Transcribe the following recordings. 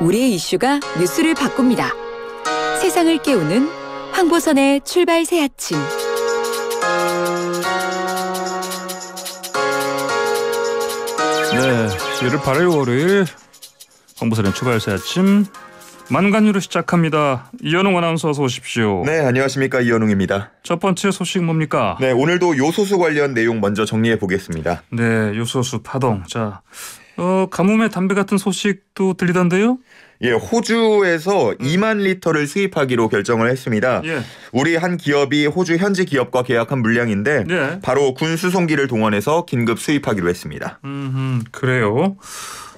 우리의 이슈가 뉴스를 바꿉니다. 세상을 깨우는 황보선의 출발 새 아침. 네, 1월 8일 월요일 황보선의 출발 새 아침 만간유로 시작합니다. 이현웅 아나운서 어서 오십시오. 네, 안녕하십니까 이현웅입니다. 첫 번째 소식 뭡니까? 네, 오늘도 요소수 관련 내용 먼저 정리해 보겠습니다. 네, 요소수 파동. 자, 어, 가뭄에 담배 같은 소식도 들리던데요? 예, 호주에서 2만 리터를 수입하기로 결정을 했습니다. 예. 우리 한 기업이 호주 현지 기업과 계약한 물량인데 예. 바로 군 수송기를 동원해서 긴급 수입하기로 했습니다. 음, 그래요.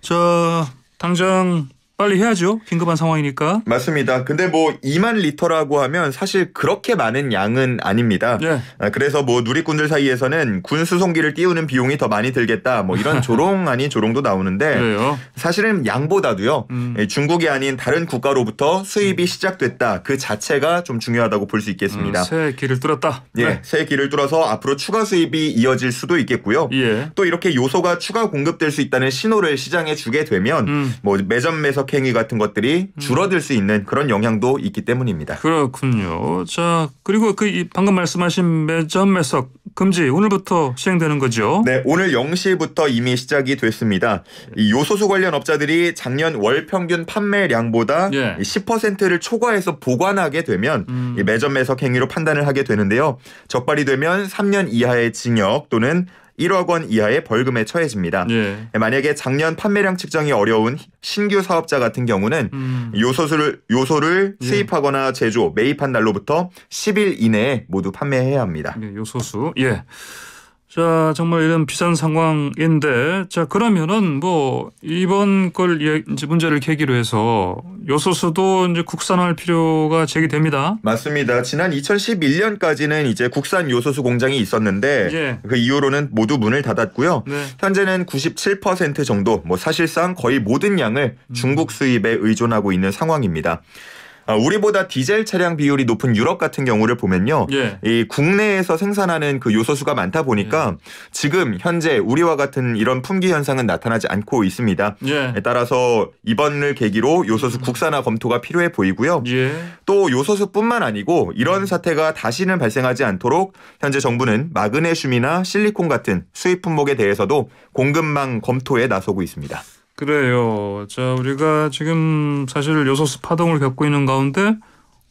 자, 당장 빨리 해야죠. 긴급한 상황이니까. 맞습니다. 근데 뭐 2만 리터라고 하면 사실 그렇게 많은 양은 아닙니다. 예. 아, 그래서 뭐 누리꾼들 사이에서는 군 수송기를 띄우는 비용이 더 많이 들겠다. 뭐 이런 조롱 아닌 조롱도 나오는데 그래요? 사실은 양보다도요. 음. 예, 중국이 아닌 다른 국가로부터 수입이 음. 시작됐다. 그 자체가 좀 중요하다고 볼 수 있겠습니다. 음, 새 길을 뚫었다. 예. 네. 새 길을 뚫어서 앞으로 추가 수입이 이어질 수도 있겠고요. 예. 또 이렇게 요소가 추가 공급될 수 있다는 신호를 시장에 주게 되면 음. 뭐 매점에서 행위 같은 것들이 음. 줄어들 수 있는 그런 영향도 있기 때문입니다. 그렇군요. 자, 그리고 그 방금 말씀하신 매점 매석 금지 오늘부터 시행되는 거죠? 네, 오늘 0시부터 이미 시작이 됐습니다. 이 요소수 관련 업자들이 작년 월 평균 판매량보다 예. 10%를 초과해서 보관하게 되면 음. 매점 매석 행위로 판단을 하게 되는데요. 적발이 되면 3년 이하의 징역 또는 1억 원 이하의 벌금에 처해집니다. 예. 예. 만약에 작년 판매량 측정이 어려운 신규 사업자 같은 경우는 음. 요소를 수 요소를 예. 수입하거나 제조, 매입한 날로부터 10일 이내에 모두 판매해야 합니다. 네, 요소수. 예. 자, 정말 이런 비싼 상황인데, 자, 그러면은 뭐, 이번 걸 예, 이제 문제를 계기로 해서 요소수도 이제 국산화할 필요가 제기됩니다. 맞습니다. 지난 2011년까지는 이제 국산 요소수 공장이 있었는데 예. 그 이후로는 모두 문을 닫았고요. 네. 현재는 97% 정도, 뭐 사실상 거의 모든 양을 중국 수입에 의존하고 있는 상황입니다. 아, 우리보다 디젤 차량 비율이 높은 유럽 같은 경우를 보면요. 예. 이 국내에서 생산하는 그 요소수가 많다 보니까 예. 지금 현재 우리와 같은 이런 품귀 현상은 나타나지 않고 있습니다. 예. 따라서 이번을 계기로 요소수 음. 국산화 검토가 필요해 보이고요. 예. 또 요소수뿐만 아니고 이런 음. 사태가 다시는 발생하지 않도록 현재 정부는 마그네슘이나 실리콘 같은 수입 품목에 대해서도 공급망 검토에 나서고 있습니다. 그래요. 자, 우리가 지금 사실 요소수 파동을 겪고 있는 가운데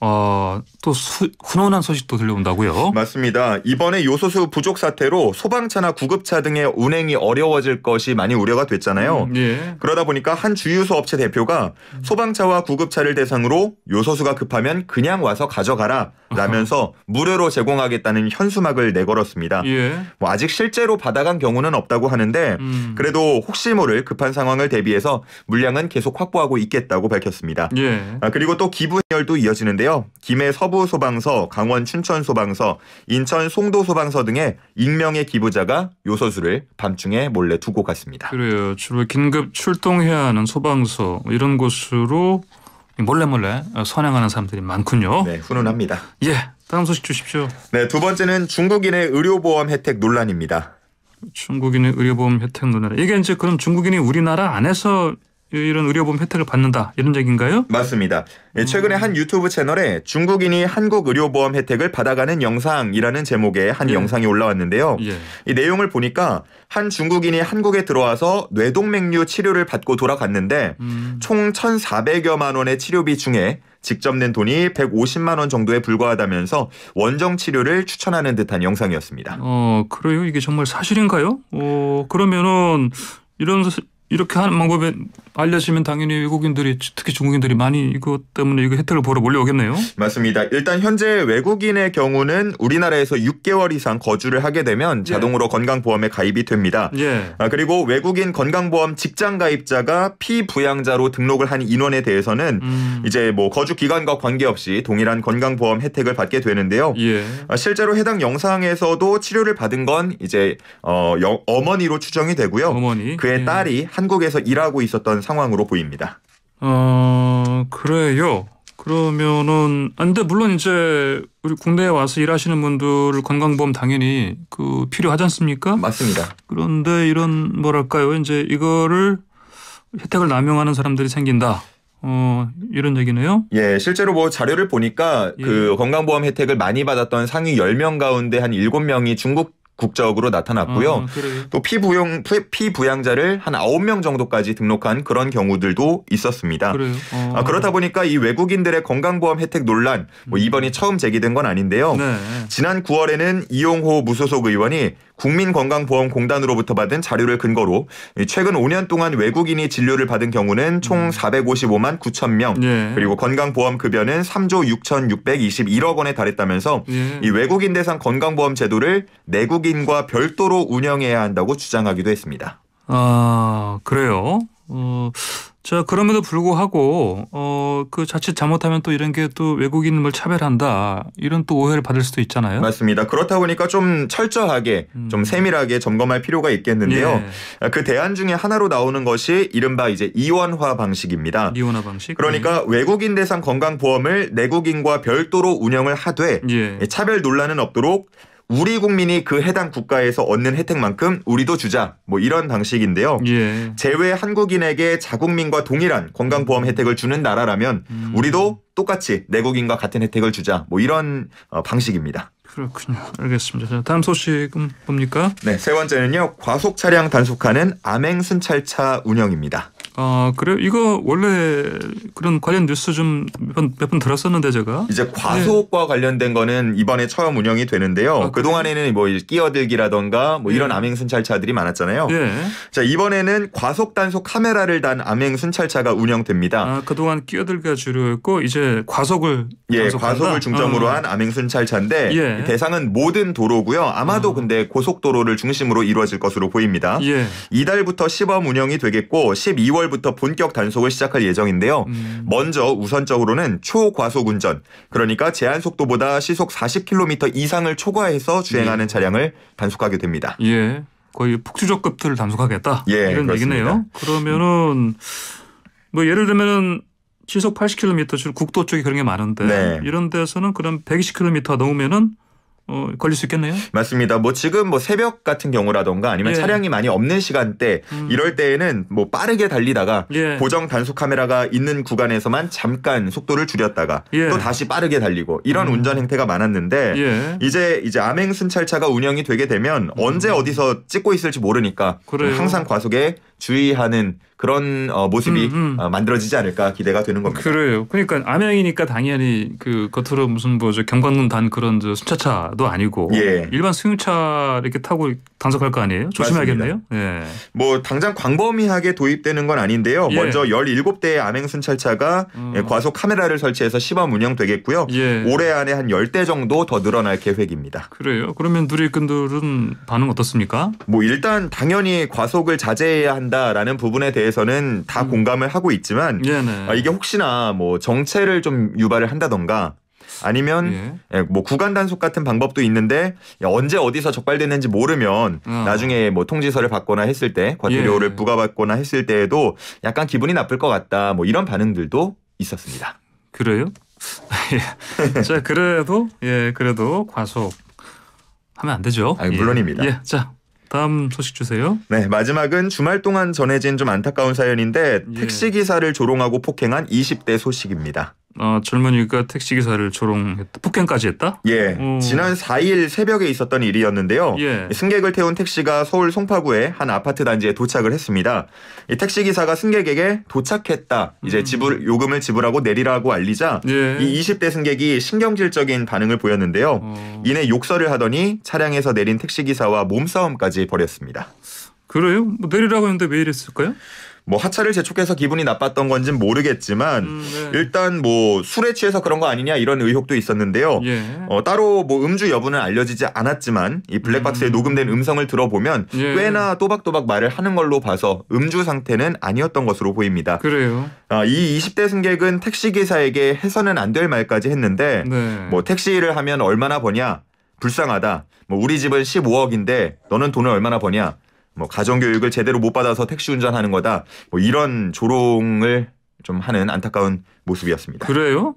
어, 또 수, 훈훈한 소식도 들려온다고요? 맞습니다. 이번에 요소수 부족 사태로 소방차나 구급차 등의 운행이 어려워질 것이 많이 우려가 됐잖아요. 음, 예. 그러다 보니까 한 주유소 업체 대표가 음. 소방차와 구급차를 대상으로 요소수가 급하면 그냥 와서 가져가라 라면서 무료로 제공하겠다는 현수막을 내걸었습니다. 예. 뭐 아직 실제로 받아간 경우는 없다고 하는데 음. 그래도 혹시 모를 급한 상황을 대비해서 물량은 계속 확보하고 있겠다고 밝혔습니다. 예. 아, 그리고 또 기부열도 이어지는데요. 있는데요. 김해 서부 소방서, 강원 춘천 소방서, 인천 송도 소방서 등의 익명의 기부자가 요소수를 밤중에 몰래 두고 갔습니다. 그래요. 주로 긴급 출동해야 하는 소방서 뭐 이런 곳으로 몰래 몰래 선행하는 사람들이 많군요. 네, 훈훈합니다. 예, 다음 소식 주십시오. 네, 두 번째는 중국인의 의료보험 혜택 논란입니다. 중국인의 의료보험 혜택 논란. 이게 이제 그럼 중국인이 우리나라 안에서 이런 의료보험 혜택을 받는다 이런 얘기인가요? 맞습니다. 예, 최근에 한 유튜브 채널에 중국인이 한국 의료보험 혜택을 받아가는 영상이라는 제목의 한 예. 영상이 올라왔는데요. 예. 이 내용을 보니까 한 중국인이 한국에 들어와서 뇌동맥류 치료를 받고 돌아갔는데 음. 총 1,400여만 원의 치료비 중에 직접 낸 돈이 150만 원 정도에 불과하다면서 원정 치료를 추천하는 듯한 영상이었습니다. 어, 그래요? 이게 정말 사실인가요? 어, 그러면은 이런 이렇게 하는 방법에 알려지면 당연히 외국인들이 특히 중국인들이 많이 이것 때문에 이거 혜택을 보러 몰려오겠네요. 맞습니다. 일단 현재 외국인의 경우는 우리나라에서 6개월 이상 거주를 하게 되면 예. 자동으로 건강보험에 가입이 됩니다. 예. 아, 그리고 외국인 건강보험 직장 가입자가 피부양자로 등록을 한 인원에 대해서는 음. 이제 뭐 거주 기간과 관계없이 동일한 건강보험 혜택을 받게 되는데요. 예. 아, 실제로 해당 영상에서도 치료를 받은 건 이제 어, 여, 어머니로 추정이 되고요. 어머니. 그의 예. 딸이 한국에서 일하고 있었던 상황으로 보입니다. 어, 그래요. 그러면은 안데 아, 물론 이제 우리 국내에 와서 일하시는 분들 건강보험 당연히 그 필요하지 않습니까? 맞습니다. 그런데 이런 뭐랄까요? 이제 이거를 혜택을 남용하는 사람들이 생긴다. 어, 이런 얘기네요? 예, 실제로 뭐 자료를 보니까 예. 그 건강보험 혜택을 많이 받았던 상위 10명 가운데 한 7명이 중국 국적으로 나타났고요. 음, 또 피부용 피부양자를 한 9명 정도까지 등록한 그런 경우들도 있었습니다. 아, 어. 아, 그렇다 보니까 이 외국인들의 건강보험 혜택 논란 뭐 음. 이번이 처음 제기된 건 아닌데요. 네. 지난 9월에는 이용호 무소속 의원이 국민건강보험공단으로부터 받은 자료를 근거로 최근 5년 동안 외국인이 진료를 받은 경우는 총 455만 음. 9천 명 예. 그리고 건강보험 급여는 3조 6,621억 원에 달했다면서 예. 이 외국인 대상 건강보험 제도를 내국인과 별도로 운영해야 한다고 주장하기도 했습니다. 아 그래요. 어, 자, 그럼에도 불구하고, 어, 그 자칫 잘못하면 또 이런 게 또 외국인을 차별한다. 이런 또 오해를 받을 수도 있잖아요. 맞습니다. 그렇다 보니까 좀 철저하게, 음. 좀 세밀하게 점검할 필요가 있겠는데요. 예. 그 대안 중에 하나로 나오는 것이 이른바 이제 이원화 방식입니다. 이원화 방식. 그러니까 네. 외국인 대상 건강보험을 내국인과 별도로 운영을 하되 예. 차별 논란은 없도록 우리 국민이 그 해당 국가에서 얻는 혜택만큼 우리도 주자 뭐 이런 방식인데요. 예. 제외 한국인에게 자국민과 동일한 건강보험 혜택을 주는 나라라면 음. 우리도 똑같이 내국인과 같은 혜택을 주자 뭐 이런 어, 방식입니다. 그렇군요. 알겠습니다. 자, 다음 소식은 뭡니까? 네, 세 번째는요. 과속 차량 단속하는 암행 순찰차 운영입니다. 아 그래 이거 원래 그런 관련 뉴스 좀 몇번몇번 들었었는데 제가 이제 과속과 네. 관련된 거는 이번에 처음 운영이 되는데요. 아, 그 동안에는 뭐 끼어들기라던가 뭐 이런 예. 암행 순찰차들이 많았잖아요. 네. 자 이번에는 과속 단속 카메라를 단 암행 순찰차가 운영됩니다. 아 그동안 끼어들기가 주로였고 이제 과속을 예 과속을 중점으로 아. 한 암행 순찰차인데 예. 대상은 모든 도로고요. 아마도 아. 근데 고속도로를 중심으로 이루어질 것으로 보입니다. 예. 이달부터 시범 운영이 되겠고 12월 6월부터 본격 단속을 시작할 예정인데요. 음. 먼저 우선적으로는 초과속 운전, 그러니까 제한 속도보다 시속 40km 이상을 초과해서 주행하는 예. 차량을 단속하게 됩니다. 예. 거의 폭주적급들을 단속하겠다. 예, 이런 그렇습니다. 얘기네요. 그러면은 뭐 예를 들면은 시속 80km 줄 국도 쪽이 그런 게 많은데 네. 이런 데서는 그럼 120km 넘으면은 어, 걸릴 수 있겠네요. 맞습니다. 뭐 지금 뭐 새벽 같은 경우라던가 아니면 예. 차량이 많이 없는 시간대 음. 이럴 때에는 뭐 빠르게 달리다가 예. 보정 단속 카메라가 있는 구간에서만 잠깐 속도를 줄였다가 예. 또 다시 빠르게 달리고 이런 음. 운전 행태가 많았는데 예. 이제 이제 암행 순찰차가 운영이 되게 되면 언제 음. 어디서 찍고 있을지 모르니까 그래요. 항상 과속에 주의하는 그런 어, 모습이 음, 음. 어, 만들어지지 않을까 기대가 되는 겁니다. 그래요. 그러니까 암양이니까 당연히 그 겉으로 무슨 뭐 경관문 단 그런 저 순차차도 아니고 예. 일반 승용차 이렇게 타고 단속할 거 아니에요? 조심해야겠네요. 예. 뭐 당장 광범위하게 도입되는 건 아닌데요. 예. 먼저 17대의 암행 순찰차가 음. 예, 과속 카메라를 설치해서 시범 운영되겠고요. 예. 올해 안에 한 10대 정도 더 늘어날 계획입니다. 그래요. 그러면 누리꾼들은 반응 어떻습니까? 뭐 일단 당연히 과속을 자제해야 한다 한다라는 부분에 대해서는 다 음. 공감을 하고 있지만 네네. 예, 아, 이게 혹시나 뭐 정체를 좀 유발을 한다던가 아니면 예. 예 뭐 구간 단속 같은 방법도 있는데 언제 어디서 적발됐는지 모르면 어. 나중에 뭐 통지서를 받거나 했을 때 과태료를 예. 부과받거나 했을 때에도 약간 기분이 나쁠 것 같다 뭐 이런 반응들도 있었습니다. 그래요? 예. 자 그래도 예 그래도 과속 하면 안 되죠. 아니, 물론입니다. 예. 자 다음 소식 주세요. 네, 마지막은 주말 동안 전해진 좀 안타까운 사연인데 예. 택시 기사를 조롱하고 폭행한 20대 소식입니다. 아, 젊은이가 택시 기사를 조롱했다. 폭행까지 했다? 예. 오. 어. 지난 4일 새벽에 있었던 일이었는데요. 예. 승객을 태운 택시가 서울 송파구의 한 아파트 단지에 도착을 했습니다. 택시 기사가 승객에게 도착했다. 이제 음. 지불 요금을 지불하고 내리라고 알리자 예. 이 20대 승객이 신경질적인 반응을 보였는데요. 어. 이내 욕설을 하더니 차량에서 내린 택시 기사와 몸싸움까지 벌였습니다. 그래요? 뭐 내리라고 했는데 왜 이랬을까요? 뭐 하차를 재촉해서 기분이 나빴던 건진 모르겠지만 음, 네. 일단 뭐 술에 취해서 그런 거 아니냐 이런 의혹도 있었는데요. 예. 어, 따로 뭐 음주 여부는 알려지지 않았지만 이 블랙박스에 음. 녹음된 음성을 들어보면 예. 꽤나 또박또박 말을 하는 걸로 봐서 음주 상태는 아니었던 것으로 보입니다. 그래요. 아, 이 20대 승객은 택시 기사에게 해서는 안 될 말까지 했는데 네. 뭐 택시 일을 하면 얼마나 버냐 불쌍하다. 뭐 우리 집은 15억인데 너는 돈을 얼마나 버냐. 뭐 가정교육을 제대로 못 받아서 택시 운전하는 거다. 뭐 이런 조롱을 좀 하는 안타까운 모습이었습니다. 그래요?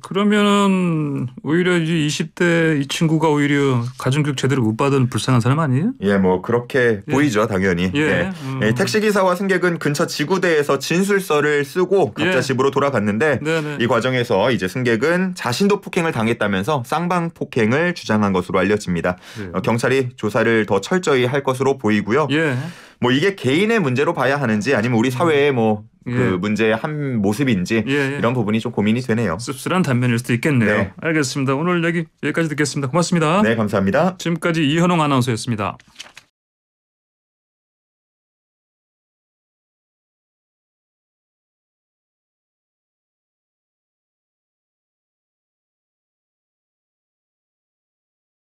그러면은 오히려 이제 20대 이 친구가 오히려 가정교육 제대로 못 받은 불쌍한 사람 아니에요? 예, 뭐 그렇게 예. 보이죠, 당연히. 예. 예. 음. 예. 택시 기사와 승객은 근처 지구대에서 진술서를 쓰고 각자 예. 집으로 돌아갔는데 네네. 이 과정에서 이제 승객은 자신도 폭행을 당했다면서 쌍방 폭행을 주장한 것으로 알려집니다. 예. 어, 경찰이 조사를 더 철저히 할 것으로 보이고요. 예. 뭐 이게 개인의 문제로 봐야 하는지 아니면 우리 사회에뭐 예. 그 문제의 한 모습인지 예예. 예. 이런 부분이 좀 고민이 되네요. 씁쓸한 단면일 수도 있겠네요. 네. 알겠습니다. 오늘 여기 여기까지 듣겠습니다. 고맙습니다. 네, 감사합니다. 지금까지 이현웅 아나운서였습니다.